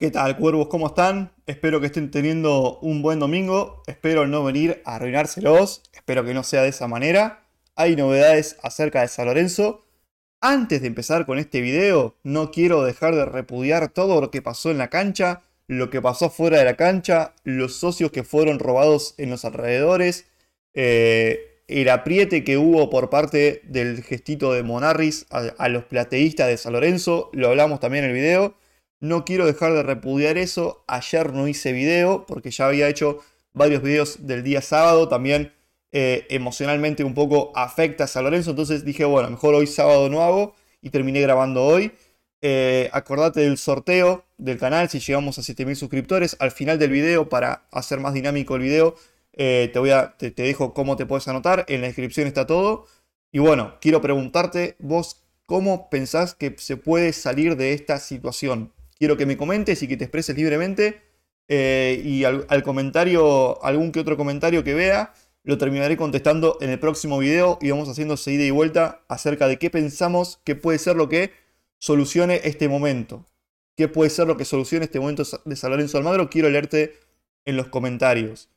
¿Qué tal, cuervos? ¿Cómo están? Espero que estén teniendo un buen domingo. Espero no venir a arruinárselos. Espero que no sea de esa manera. Hay novedades acerca de San Lorenzo. Antes de empezar con este video, no quiero dejar de repudiar todo lo que pasó en la cancha, lo que pasó fuera de la cancha, los socios que fueron robados en los alrededores, eh, el apriete que hubo por parte del gestito de Monarris a, a los plateístas de San Lorenzo. Lo hablamos también en el video. No quiero dejar de repudiar eso. Ayer no hice video porque ya había hecho varios videos del día sábado. También eh, emocionalmente un poco afecta a Lorenzo. Entonces dije, bueno, mejor hoy sábado no hago y terminé grabando hoy. Eh, acordate del sorteo del canal si llegamos a 7000 suscriptores. Al final del video, para hacer más dinámico el video, eh, te, voy a, te dejo cómo te puedes anotar. En la descripción está todo. Y bueno, quiero preguntarte vos cómo pensás que se puede salir de esta situación quiero que me comentes y que te expreses libremente. Eh, y al, comentario, algún que otro comentario que vea, lo terminaré contestando en el próximo video y vamos haciendo seguida y vuelta acerca de qué pensamos que puede ser lo que solucione este momento. ¿Qué puede ser lo que solucione este momento de San Lorenzo Almagro? Quiero leerte en los comentarios.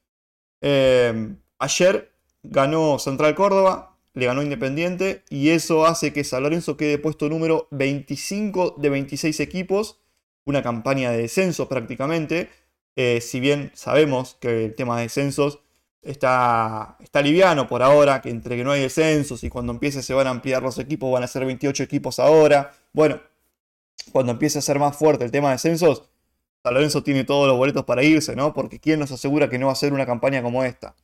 Em, ayer ganó Central Córdoba, le ganó Independiente y eso hace que San Lorenzo quede puesto número 25 de 26 equipos una campaña de descensos prácticamente. Eh, si bien sabemos que el tema de descensos está, está liviano por ahora, que entre que no hay descensos y cuando empiece se van a ampliar los equipos, van a ser 28 equipos ahora. Bueno, cuando empiece a ser más fuerte el tema de descensos, San Lorenzo tiene todos los boletos para irse, ¿no? Porque ¿quién nos asegura que no va a ser una campaña como esta?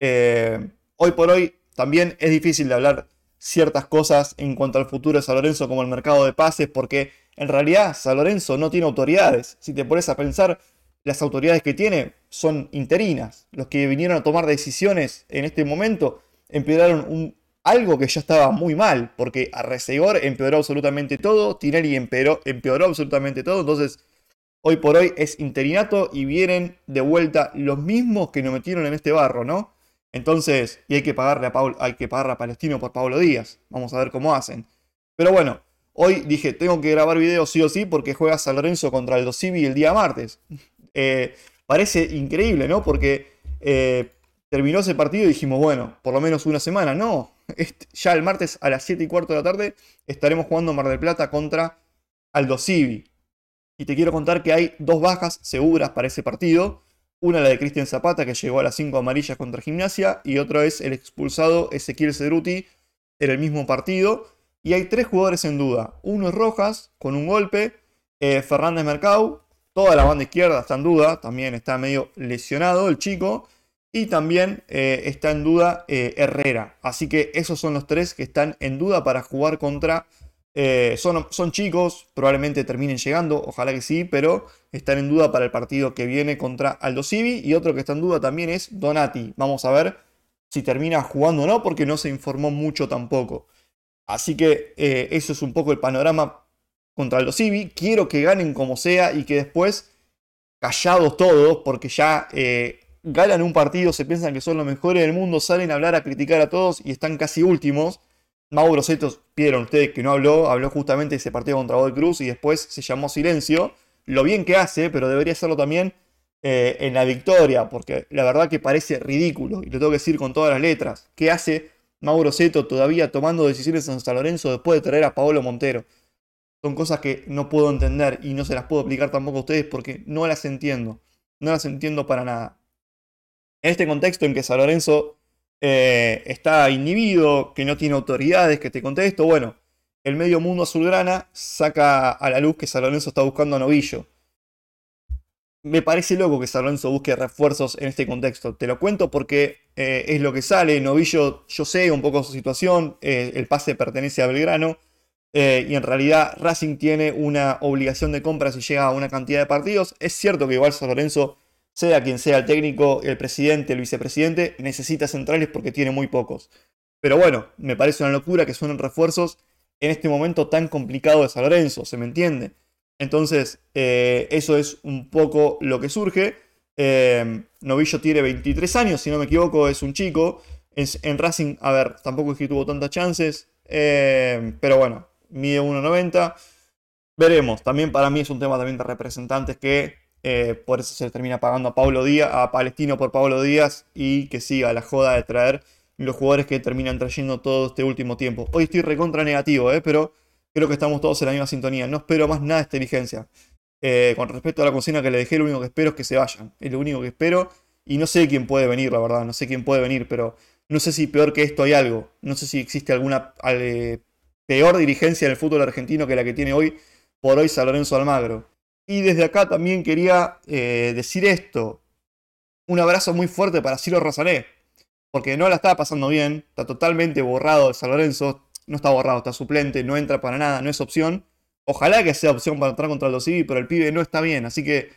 Eh, hoy por hoy también es difícil de hablar ciertas cosas en cuanto al futuro de San Lorenzo como el mercado de pases porque en realidad, San Lorenzo no tiene autoridades. Si te pones a pensar, las autoridades que tiene son interinas. Los que vinieron a tomar decisiones en este momento empeoraron algo que ya estaba muy mal, porque Arrecegor empeoró absolutamente todo, Tinelli empeoró, absolutamente todo, entonces hoy por hoy es interinato y vienen de vuelta los mismos que nos metieron en este barro, ¿no? Entonces, y hay que pagarle a, Paul, hay que pagarle a Palestino por Pablo Díaz, vamos a ver cómo hacen. Pero bueno, Hoy dije, tengo que grabar videos sí o sí porque juegas San Lorenzo contra el Civi el día martes. Eh, parece increíble, ¿no? Porque eh, terminó ese partido y dijimos, bueno, por lo menos una semana. No, ya el martes a las 7 y cuarto de la tarde estaremos jugando Mar del Plata contra Aldo Civi. Y te quiero contar que hay dos bajas seguras para ese partido. Una la de Cristian Zapata, que llegó a las 5 amarillas contra Gimnasia, y otra es el expulsado Ezequiel Cedruti en el mismo partido. Y hay tres jugadores en duda. Uno es Rojas, con un golpe. Eh, Fernández Mercado, toda la banda izquierda está en duda. También está medio lesionado el chico. Y también eh, está en duda eh, Herrera. Así que esos son los tres que están en duda para jugar contra. son, son chicos, probablemente terminen llegando, ojalá que sí, pero están en duda para el partido que viene contra Aldo Civi. Y otro que está en duda también es Donati. Vamos a ver si termina jugando o no, porque no se informó mucho tampoco. Así que eh, eso es un poco el panorama contra los Civi. Quiero que ganen como sea y que después, callados todos, porque ya eh, ganan un partido, se piensan que son los mejores del mundo, salen a hablar, a criticar a todos y están casi últimos. Mauro Setos, pidieron ustedes que no habló, habló justamente ese partido contra Godoy Cruz y después se llamó silencio. Lo bien que hace, pero debería hacerlo también eh, en la victoria, porque la verdad que parece ridículo, y lo tengo que decir con todas las letras. ¿Qué hace Mauro Seto todavía tomando decisiones en San Lorenzo después de traer a Paolo Montero. Son cosas que no puedo entender y no se las puedo explicar tampoco a ustedes porque no las entiendo. No las entiendo para nada. En este contexto en que San Lorenzo eh, está inhibido, que no tiene autoridades, que te conté esto, bueno, el medio mundo azulgrana saca a la luz que San Lorenzo está buscando a Novillo. Me parece loco que San Lorenzo busque refuerzos en este contexto. Te lo cuento porque eh, es lo que sale. Novillo, yo sé un poco su situación, eh, el pase pertenece a Belgrano. Eh, y en realidad Racing tiene una obligación de compra si llega a una cantidad de partidos. Es cierto que igual San Lorenzo, sea quien sea el técnico, el presidente, el vicepresidente, necesita centrales porque tiene muy pocos. Pero bueno, me parece una locura que suenen refuerzos en este momento tan complicado de San Lorenzo, ¿se me entiende? Entonces, eso es un poco lo que surge. Em, Novillo tiene 23 años, si no me equivoco, es un chico. en Racing, a ver, tampoco es que tuvo tantas chances, em, pero bueno, mide 1.90. Veremos, también para mí es un tema también de representantes que eh, por eso se termina pagando a Pablo Díaz, a Palestino por Pablo Díaz y que siga la joda de traer los jugadores que terminan trayendo todo este último tiempo. Hoy estoy recontra negativo, eh, pero creo que estamos todos en la misma sintonía. No espero más nada de inteligencia. Eh, con respecto a la cocina que le dejé, lo único que espero es que se vayan. Es lo único que espero. Y no sé quién puede venir, la verdad. No sé quién puede venir, pero no sé si peor que esto hay algo. No sé si existe alguna eh, peor dirigencia en el fútbol argentino que la que tiene hoy por hoy San Lorenzo Almagro. Y desde acá también quería eh, decir esto. Un abrazo muy fuerte para Ciro Razané. Porque no la estaba pasando bien. Está totalmente borrado el San Lorenzo. No está borrado, está suplente, no entra para nada, no es opción Ojalá que sea opción para entrar contra los civil, pero el pibe no está bien, así que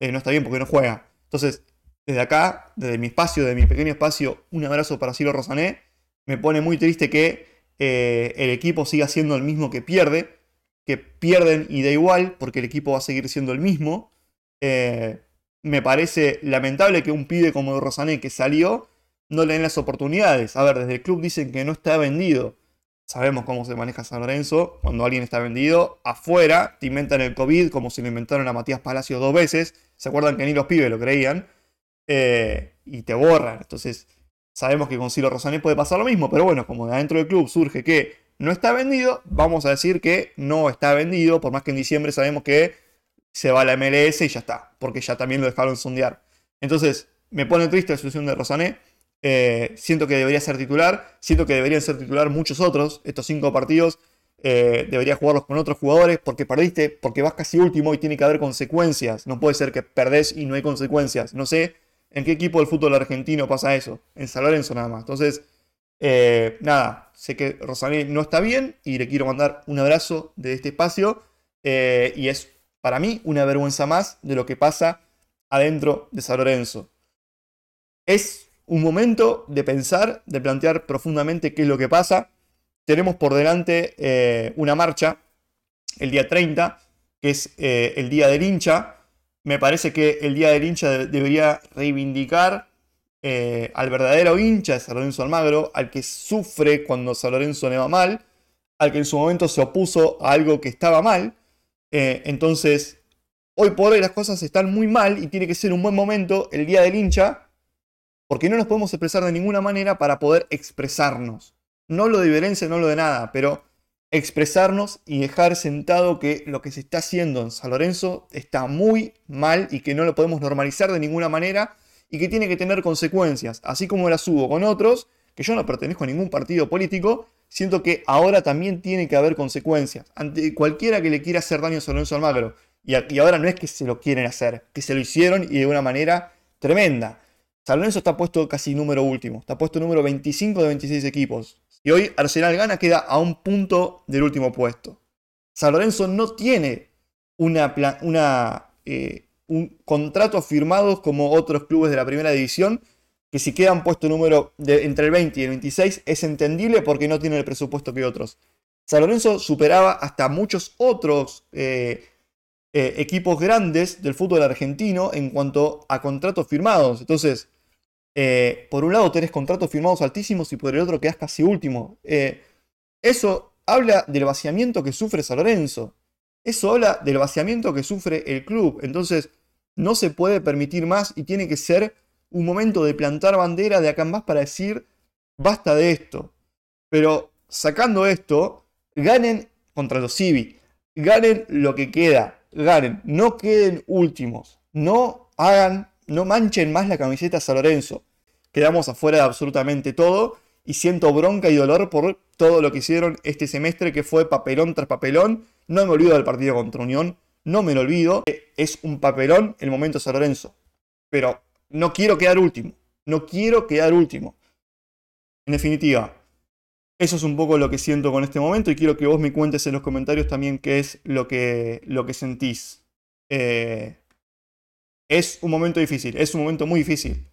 eh, no está bien porque no juega. Entonces, desde acá, desde mi espacio, desde mi pequeño espacio, un abrazo para Ciro Rosané. Me pone muy triste que eh, el equipo siga siendo el mismo que pierde, que pierden y da igual, porque el equipo va a seguir siendo el mismo. Eh, me parece lamentable que un pibe como Rosané que salió no le den las oportunidades. A ver, desde el club dicen que no está vendido. Sabemos cómo se maneja San Lorenzo. Cuando alguien está vendido, afuera te inventan el COVID, como se lo inventaron a Matías Palacio dos veces. ¿Se acuerdan que ni los pibes lo creían? Eh, y te borran. Entonces, sabemos que con Ciro Rosané puede pasar lo mismo, pero bueno, como de adentro del club surge que no está vendido, vamos a decir que no está vendido, por más que en diciembre sabemos que se va a la MLS y ya está, porque ya también lo dejaron sondear. Entonces, me pone triste la situación de Rosané. Eh, siento que debería ser titular, siento que deberían ser titular muchos otros, estos cinco partidos. Eh, debería jugarlos con otros jugadores porque perdiste, porque vas casi último y tiene que haber consecuencias. No puede ser que perdés y no hay consecuencias. No sé en qué equipo del fútbol argentino pasa eso. En San Lorenzo nada más. Entonces, eh, nada, sé que Rosané no está bien y le quiero mandar un abrazo de este espacio. y es para mí una vergüenza más de lo que pasa adentro de San Lorenzo. Es un momento de pensar, de plantear profundamente qué es lo que pasa. Tenemos por delante eh, una marcha el día 30, que es eh, el día del hincha. Me parece que el día del hincha debería reivindicar eh, al verdadero hincha de San Lorenzo Almagro, al que sufre cuando San Lorenzo le va mal, al que en su momento se opuso a algo que estaba mal. entonces, hoy por hoy las cosas están muy mal y tiene que ser un buen momento el día del hincha porque no nos podemos expresar de ninguna manera para poder expresarnos. No lo de violencia, no lo de nada, pero expresarnos y dejar sentado que lo que se está haciendo en San Lorenzo está muy mal y que no lo podemos normalizar de ninguna manera y que tiene que tener consecuencias, así como las hubo con otros, que yo no pertenezco a ningún partido político, siento que ahora también tiene que haber consecuencias ante cualquiera que le quiera hacer daño a San Lorenzo Almagro. Y, y ahora no es que se lo quieren hacer, que se lo hicieron y de una manera tremenda. San Lorenzo está puesto casi número último, está puesto número 25 de 26 equipos. Y hoy Arsenal gana, queda a un punto del último puesto. San Lorenzo no tiene una, una eh, un contrato firmado como otros clubes de la primera división, que si quedan puesto número entre el 20 y el 26 es entendible porque no tiene el presupuesto que otros. San Lorenzo superaba hasta muchos otros eh, eh, equipos grandes del fútbol argentino en cuanto a contratos firmados. Entonces, eh, por un lado tenés contratos firmados altísimos y por el otro quedás casi último. Eh, eso habla del vaciamiento que sufre San Lorenzo. Eso habla del vaciamiento que sufre el club. Entonces, no se puede permitir más y tiene que ser un momento de plantar bandera de acá en más para decir, basta de esto. Pero sacando esto, ganen contra los Civi. Ganen lo que queda. Ganen. No queden últimos. No hagan no manchen más la camiseta San Lorenzo. Quedamos afuera de absolutamente todo y siento bronca y dolor por todo lo que hicieron este semestre que fue papelón tras papelón. No me olvido del partido contra Unión, no me lo olvido. Es un papelón el momento San Lorenzo. Pero no quiero quedar último, no quiero quedar último. En definitiva, eso es un poco lo que siento con este momento y quiero que vos me cuentes en los comentarios también qué es lo que, lo que sentís. Eh, es un momento difícil, es un momento muy difícil.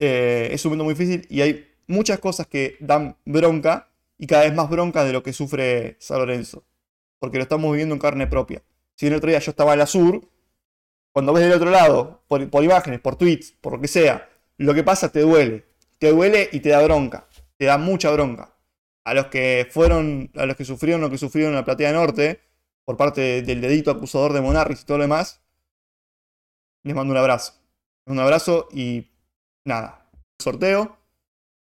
Eh, es un momento muy difícil y hay muchas cosas que dan bronca y cada vez más bronca de lo que sufre San Lorenzo. Porque lo estamos viviendo en carne propia. Si el otro día yo estaba en la sur, cuando ves del otro lado, por, imágenes, por tweets, por lo que sea, lo que pasa te duele. Te duele y te da bronca. Te da mucha bronca. A los que fueron, a los que sufrieron lo que sufrieron en la Platea Norte, por parte del dedito acusador de Monarris y todo lo demás, les mando un abrazo. Un abrazo y nada, sorteo.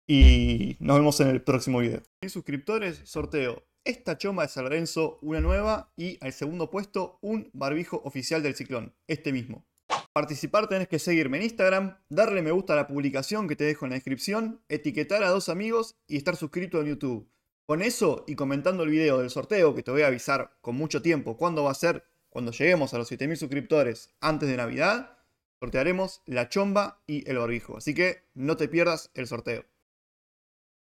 Y nos vemos en el próximo video. Y suscriptores, sorteo esta choma de San Lorenzo, una nueva, y al segundo puesto, un barbijo oficial del ciclón, este mismo. Participar tenés que seguirme en Instagram, darle me gusta a la publicación que te dejo en la descripción, etiquetar a dos amigos y estar suscrito en YouTube. Con eso y comentando el video del sorteo, que te voy a avisar con mucho tiempo cuándo va a ser cuando lleguemos a los 7000 suscriptores antes de Navidad, sortearemos la chomba y el barbijo. Así que no te pierdas el sorteo.